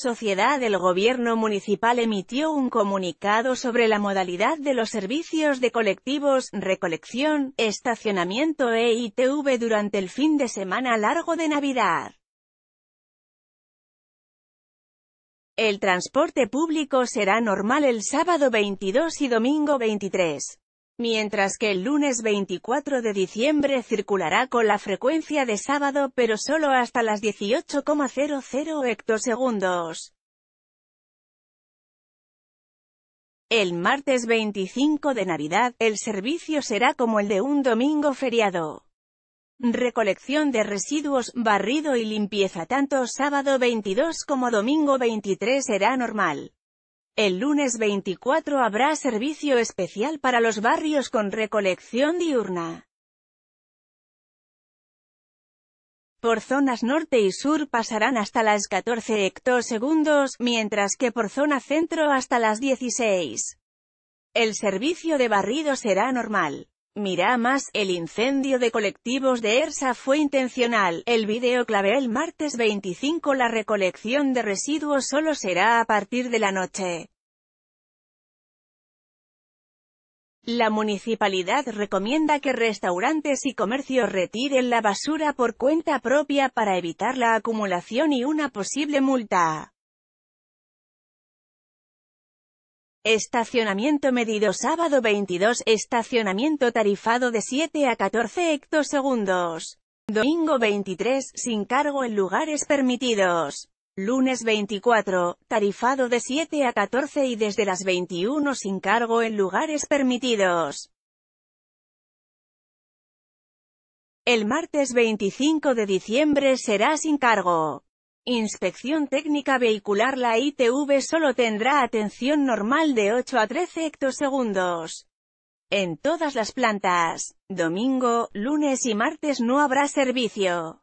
sociedad el gobierno municipal emitió un comunicado sobre la modalidad de los servicios de colectivos, recolección, estacionamiento e ITV durante el fin de semana largo de Navidad. El transporte público será normal el sábado 22 y domingo 23 mientras que el lunes 24 de diciembre circulará con la frecuencia de sábado pero solo hasta las 18,00 hectosegundos. El martes 25 de Navidad, el servicio será como el de un domingo feriado. Recolección de residuos, barrido y limpieza tanto sábado 22 como domingo 23 será normal. El lunes 24 habrá servicio especial para los barrios con recolección diurna. Por zonas norte y sur pasarán hasta las 14 hectosegundos, mientras que por zona centro hasta las 16. El servicio de barrido será normal más, el incendio de colectivos de ERSA fue intencional. El video clave el martes 25 La recolección de residuos solo será a partir de la noche. La municipalidad recomienda que restaurantes y comercios retiren la basura por cuenta propia para evitar la acumulación y una posible multa. Estacionamiento medido sábado 22, estacionamiento tarifado de 7 a 14 hectosegundos. Domingo 23, sin cargo en lugares permitidos. Lunes 24, tarifado de 7 a 14 y desde las 21 sin cargo en lugares permitidos. El martes 25 de diciembre será sin cargo. Inspección técnica vehicular La ITV solo tendrá atención normal de 8 a 13 hectosegundos. En todas las plantas, domingo, lunes y martes no habrá servicio.